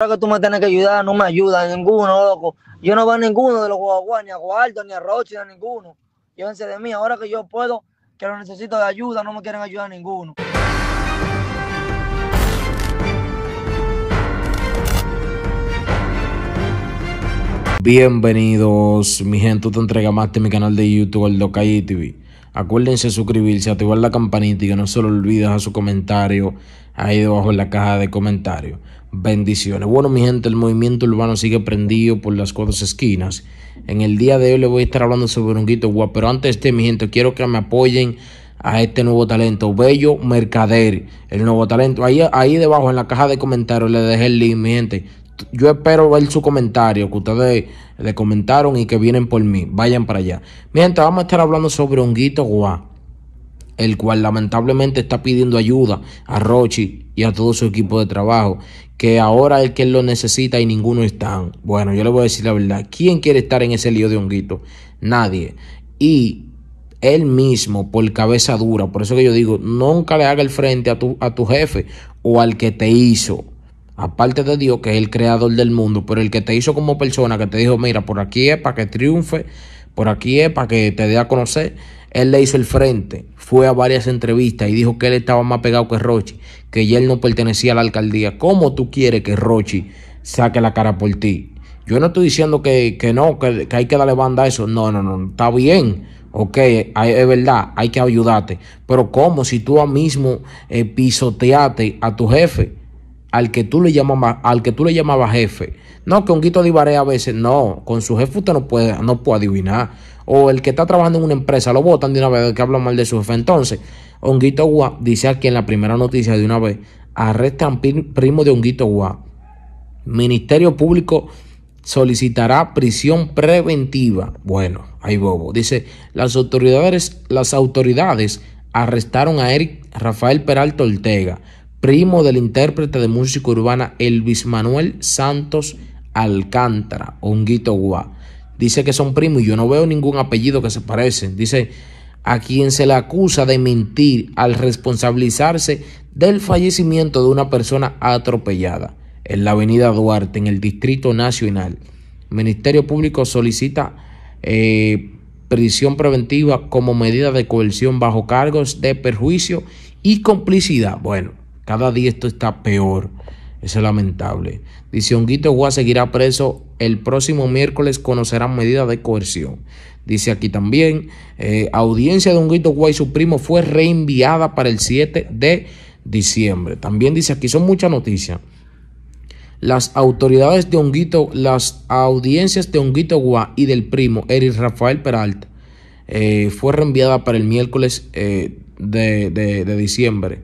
Ahora que tú me tienes que ayudar, no me ayuda ninguno, loco. Yo no veo a ninguno de los guaguas, ni a Guardo, ni a Roche, ni a ninguno. Llévense de mí, ahora que yo puedo, que lo necesito de ayuda, no me quieren ayudar a ninguno. Bienvenidos, mi gente, te entrega más de mi canal de YouTube, el Docay TV. Acuérdense de suscribirse, activar la campanita y que no se lo olvides a su comentario ahí debajo en la caja de comentarios. Bendiciones. Bueno, mi gente, el movimiento urbano sigue prendido por las cuatro esquinas. En el día de hoy le voy a estar hablando sobre un guito guapo, pero antes de mi gente, quiero que me apoyen a este nuevo talento, Bello Mercader, el nuevo talento. Ahí, ahí debajo en la caja de comentarios le dejé el link, mi gente. Yo espero ver su comentario que ustedes le comentaron y que vienen por mí. Vayan para allá. Mi gente, vamos a estar hablando sobre Honguito Guá el cual lamentablemente está pidiendo ayuda a Rochi y a todo su equipo de trabajo, que ahora es que lo necesita y ninguno está. Bueno, yo le voy a decir la verdad, ¿quién quiere estar en ese lío de honguito? Nadie. Y él mismo, por cabeza dura, por eso que yo digo, nunca le haga el frente a tu, a tu jefe o al que te hizo aparte de Dios, que es el creador del mundo, pero el que te hizo como persona, que te dijo, mira, por aquí es para que triunfe, por aquí es para que te dé a conocer. Él le hizo el frente, fue a varias entrevistas y dijo que él estaba más pegado que Rochi, que ya él no pertenecía a la alcaldía. ¿Cómo tú quieres que Rochi saque la cara por ti? Yo no estoy diciendo que, no, que, hay que darle banda a eso. No, no, no, está bien. Ok, es verdad, hay que ayudarte. Pero ¿cómo si tú mismo eh, pisoteaste a tu jefe? al que tú le llamabas, al que tú le llamabas jefe. No, que un Guito Divaré a veces, no, con su jefe usted no puede, no puede adivinar o el que está trabajando en una empresa lo votan de una vez, que habla mal de su jefe. Entonces, Honguito Guá dice aquí en la primera noticia de una vez, arrestan primo de Honguito Guá. Ministerio Público solicitará prisión preventiva. Bueno, ahí bobo. Dice, las autoridades, las autoridades arrestaron a Eric Rafael Peralta Ortega, primo del intérprete de música urbana Elvis Manuel Santos Alcántara, Honguito Guá dice que son primos y yo no veo ningún apellido que se parecen. Dice, a quien se le acusa de mentir al responsabilizarse del fallecimiento de una persona atropellada en la avenida Duarte, en el Distrito Nacional. El Ministerio Público solicita eh, prisión preventiva como medida de coerción bajo cargos de perjuicio y complicidad. Bueno, cada día esto está peor es lamentable. Dice Honguito Guá seguirá preso. El próximo miércoles conocerán medidas de coerción. Dice aquí también, eh, audiencia de Honguito Guá y su primo fue reenviada para el 7 de diciembre. También dice aquí, son muchas noticias. Las autoridades de Honguito, las audiencias de Honguito Guá y del primo Eric Rafael Peralta eh, fue reenviada para el miércoles eh, de, de diciembre,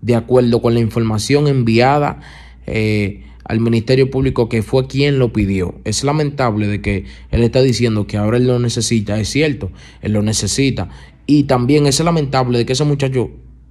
de acuerdo con la información enviada eh, al Ministerio Público que fue quien lo pidió. Es lamentable de que él está diciendo que ahora él lo necesita. Es cierto, él lo necesita. Y también es lamentable de que ese muchacho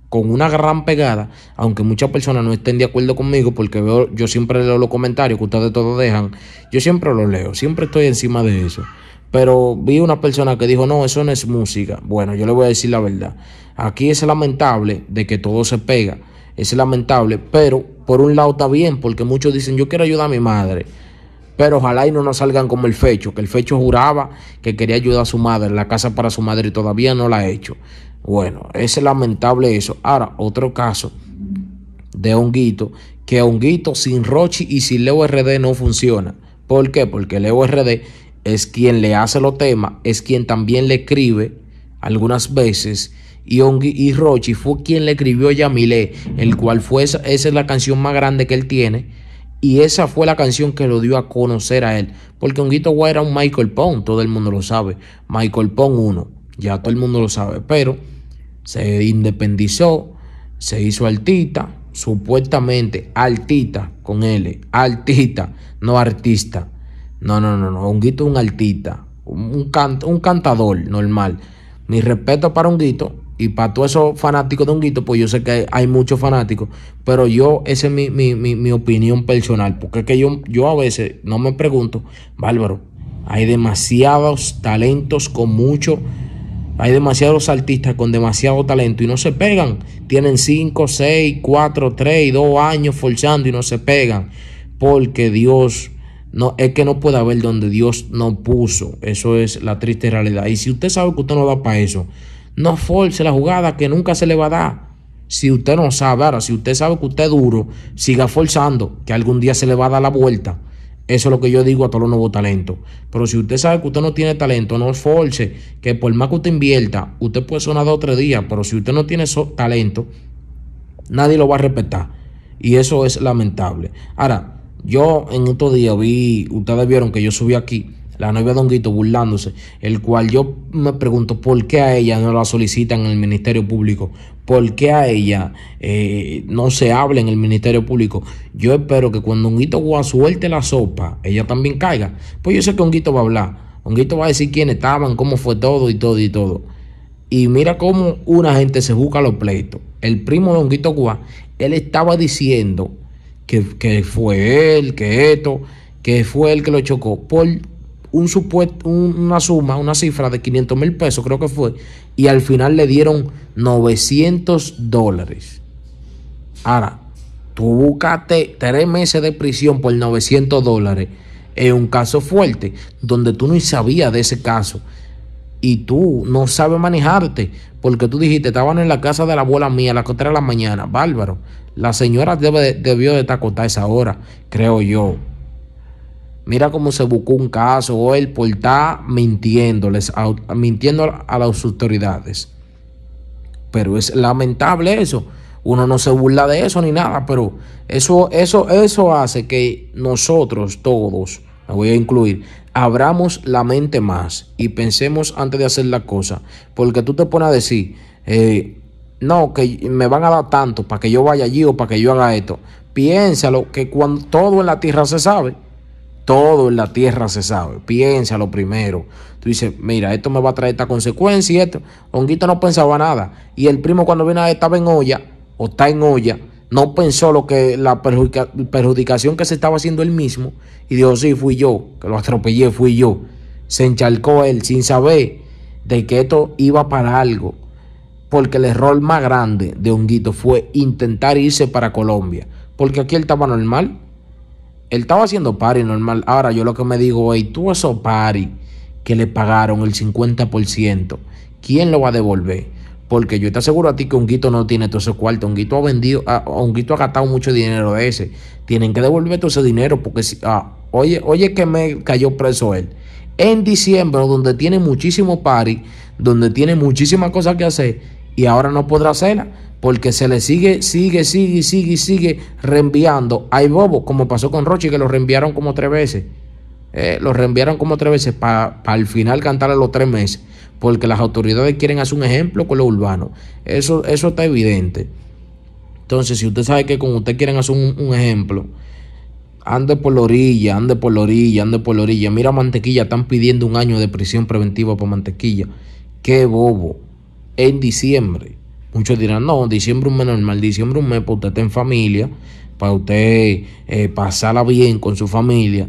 con una gran pegada, aunque muchas personas no estén de acuerdo conmigo, porque veo, yo siempre leo los comentarios que ustedes todos dejan, yo siempre los leo, siempre estoy encima de eso. Pero vi una persona que dijo, no, eso no es música. Bueno, yo le voy a decir la verdad. Aquí es lamentable de que todo se pega, es lamentable, pero por un lado está bien, porque muchos dicen, yo quiero ayudar a mi madre, pero ojalá y no nos salgan como el fecho, que el fecho juraba que quería ayudar a su madre, la casa para su madre y todavía no la ha hecho. Bueno, es lamentable eso. Ahora, otro caso de honguito, que honguito sin Rochi y sin Leo RD no funciona. ¿Por qué? Porque Leo RD es quien le hace los temas, es quien también le escribe algunas veces y, Rochi fue quien le escribió Yamile, el cual fue esa, es la canción más grande que él tiene. Y esa fue la canción que lo dio a conocer a él. Porque Honguito Guay era un Michael Pong todo el mundo lo sabe. Michael Pong uno ya todo el mundo lo sabe. Pero se independizó, se hizo altita, supuestamente altita con L, altita, no artista. No, no, no, no. Honguito es un altita, un, un cantador normal. Mi respeto para Honguito, y para todos esos fanáticos de honguito, pues yo sé que hay muchos fanáticos, pero yo, esa es mi, opinión personal, porque es que yo, yo a veces no me pregunto, bárbaro, hay demasiados talentos con mucho, hay demasiados artistas con demasiado talento y no se pegan. Tienen 5, 6, 4, 3, 2 años forzando y no se pegan, porque Dios... No, es que no puede haber donde Dios no puso. Eso es la triste realidad. Y si usted sabe que usted no da para eso, no force la jugada que nunca se le va a dar. Si usted no sabe, ahora, si usted sabe que usted es duro, siga forzando, que algún día se le va a dar la vuelta. Eso es lo que yo digo a todos los nuevos talentos. Pero si usted sabe que usted no tiene talento, no force, que por más que usted invierta, usted puede sonar dos o tres días, pero si usted no tiene talento, nadie lo va a respetar. Y eso es lamentable. Ahora, yo en estos días vi, ustedes vieron que yo subí aquí la novia de Don burlándose, el cual yo me pregunto por qué a ella no la solicitan en el Ministerio Público, por qué a ella eh, no se habla en el Ministerio Público. Yo espero que cuando Honguito gua suelte la sopa, ella también caiga. Pues yo sé que Honguito va a hablar, Honguito va a decir quién estaban, cómo fue todo y todo y todo. Y mira cómo una gente se busca los pleitos. El primo de Honguito Guá, él estaba diciendo que, fue él, que esto, que fue él que lo chocó. ¿Por una suma, una cifra de 500 mil pesos, creo que fue, y al final le dieron 900 dólares. Ahora, tú buscaste tres meses de prisión por 900 dólares. Es un caso fuerte, donde tú no sabías de ese caso. Y tú no sabes manejarte, porque tú dijiste, estaban en la casa de la abuela mía a las 3 de la mañana. Bárbaro. La señora debe, debió de estar acostada esa hora, creo yo. Mira cómo se buscó un caso o el por estar mintiéndoles, mintiendo a las autoridades. Pero es lamentable eso. Uno no se burla de eso ni nada, pero eso, eso, eso hace que nosotros todos, me voy a incluir, abramos la mente más y pensemos antes de hacer la cosa. Porque tú te pones a decir, eh, no, que me van a dar tanto para que yo vaya allí o para que yo haga esto. Piénsalo que cuando todo en la tierra se sabe. Todo en la tierra se sabe. Piensa lo primero. Tú dices, mira, esto me va a traer esta consecuencia y esto. Honguito no pensaba nada. Y el primo cuando viene a estaba en olla o está en olla, no pensó lo que la perjudicación que se estaba haciendo él mismo. Y dijo, sí, fui yo, que lo atropellé, fui yo. Se encharcó él sin saber de que esto iba para algo. Porque el error más grande de Honguito fue intentar irse para Colombia. Porque aquí él estaba normal él estaba haciendo party normal. Ahora yo lo que me digo hey, tú esos party que le pagaron el 50%, ¿quién lo va a devolver? Porque yo te aseguro a ti que Honguito no tiene todo ese cuarto. Honguito ha vendido, un ah, Honguito ha gastado mucho dinero de ese. Tienen que devolver todo ese dinero porque si, ah, oye, oye que me cayó preso él. En diciembre, donde tiene muchísimo party, donde tiene muchísimas cosas que hacer y ahora no podrá hacerla porque se le sigue, sigue, sigue, sigue, sigue reenviando. Hay bobos, como pasó con Roche, que lo reenviaron como tres veces. Eh, lo reenviaron como tres veces para al final cantar a los tres meses, porque las autoridades quieren hacer un ejemplo con lo urbano. Eso, eso está evidente. Entonces, si usted sabe que con usted quieren hacer un, un ejemplo, ande por la orilla, ande por la orilla, ande por la orilla. Mira, mantequilla, están pidiendo un año de prisión preventiva por mantequilla. Qué bobo. En diciembre. Muchos dirán, no, diciembre un mes normal, diciembre un mes para usted tener en familia, para usted eh, pasarla bien con su familia.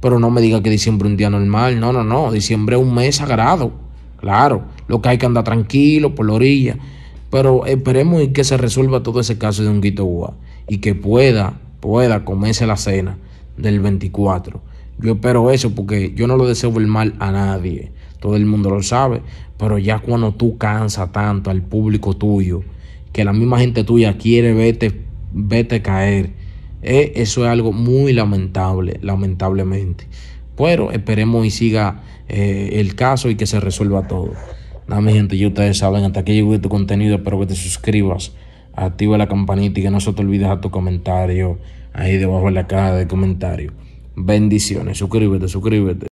Pero no me diga que diciembre es un día normal. No, no, no. Diciembre es un mes sagrado. Claro, lo que hay que andar tranquilo por la orilla. Pero esperemos y que se resuelva todo ese caso de un guito y que pueda, pueda comerse la cena del 24. Yo espero eso porque yo no lo deseo el mal a nadie. Todo el mundo lo sabe. Pero ya cuando tú cansas tanto al público tuyo, que la misma gente tuya quiere verte, caer, eh, eso es algo muy lamentable, lamentablemente. Pero esperemos y siga eh, el caso y que se resuelva todo. Nada, mi gente, ya ustedes saben, hasta que llegue este tu contenido, espero que te suscribas, activa la campanita y que no se te olvides a tu comentario ahí debajo en la caja de comentarios. Bendiciones. Suscríbete, suscríbete.